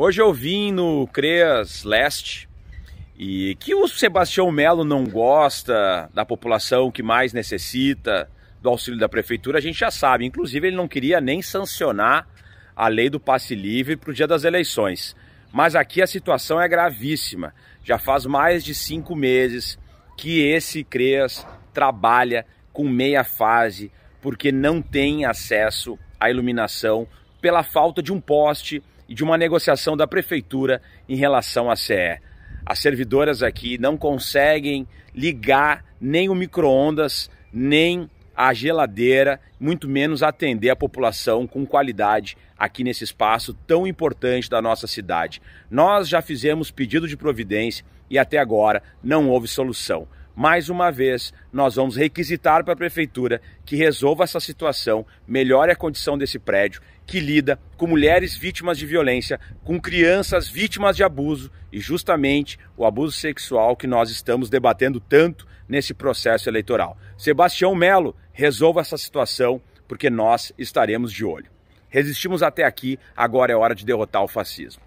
Hoje eu vim no CREAS Leste e que o Sebastião Melo não gosta da população que mais necessita do auxílio da prefeitura, a gente já sabe. Inclusive, ele não queria nem sancionar a lei do passe livre para o dia das eleições. Mas aqui a situação é gravíssima. Já faz mais de cinco meses que esse CREAS trabalha com meia fase porque não tem acesso à iluminação pela falta de um poste e de uma negociação da prefeitura em relação à CE. As servidoras aqui não conseguem ligar nem o micro-ondas, nem a geladeira, muito menos atender a população com qualidade aqui nesse espaço tão importante da nossa cidade. Nós já fizemos pedido de providência e até agora não houve solução mais uma vez, nós vamos requisitar para a prefeitura que resolva essa situação, melhore a condição desse prédio, que lida com mulheres vítimas de violência, com crianças vítimas de abuso e justamente o abuso sexual que nós estamos debatendo tanto nesse processo eleitoral. Sebastião Melo, resolva essa situação porque nós estaremos de olho. Resistimos até aqui, agora é hora de derrotar o fascismo.